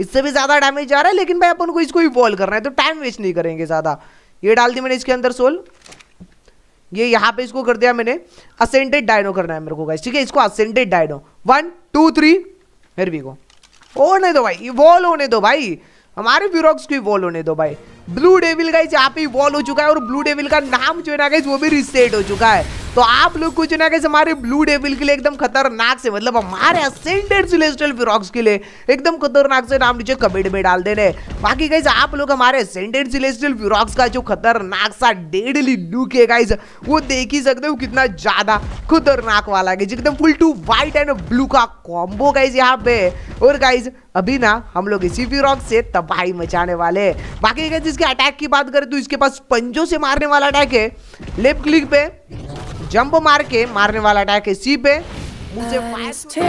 इससे भी ज़्यादा डैमेज जा रहा है लेकिन भाई अपन को इसको ही करना है तो टाइम वेस्ट नहीं करेंगे ज़्यादा ये डाल दी मैंने इसके अंदर सोल ये यहाँ पे इसको कर दिया मैंने असेंटेड डायनो करना है मेरे को ठीक है इसको असेंटेड डायनो वन टू थ्री फिर भी को होने दो भाई इवॉल्व होने दो भाई हमारे व्यूरॉक्स को इवॉल्व होने दो भाई ब्लू डेविल गाइस यहाँ पे इवॉल्व हो चुका है और ब्लू डेविल का नाम जो है ना वो भी रिसेट हो चुका है तो आप लोग कुछ ना कैसे हमारे ब्लू डेविल के लिए एकदम खतरनाक से मतलब हमारे असेंडेड सिलेस्टल फिरॉक्स के लिए एकदम खतरनाक से नाम नीचे कमेंट में डाल देने बाकी गाइज आप लोग हमारे असेंडेड सिलेस्टल फिरॉक्स का जो खतरनाक सा डेडली लुक है गाइज वो देख ही सकते हो कितना ज्यादा खतरनाक वाला गाइज एकदम full to white and blue का कॉम्बो गाइज यहाँ पे और गाइज अभी ना हम लोग इसी फिरॉक से तबाही मचाने वाले बाकी गाइज इसके अटैक की बात करें तो इसके पास पंजों से मारने वाला अटैक है लेफ्ट क्लिक पे जंप मार के मारने वाला अटैक है सी पे मुझे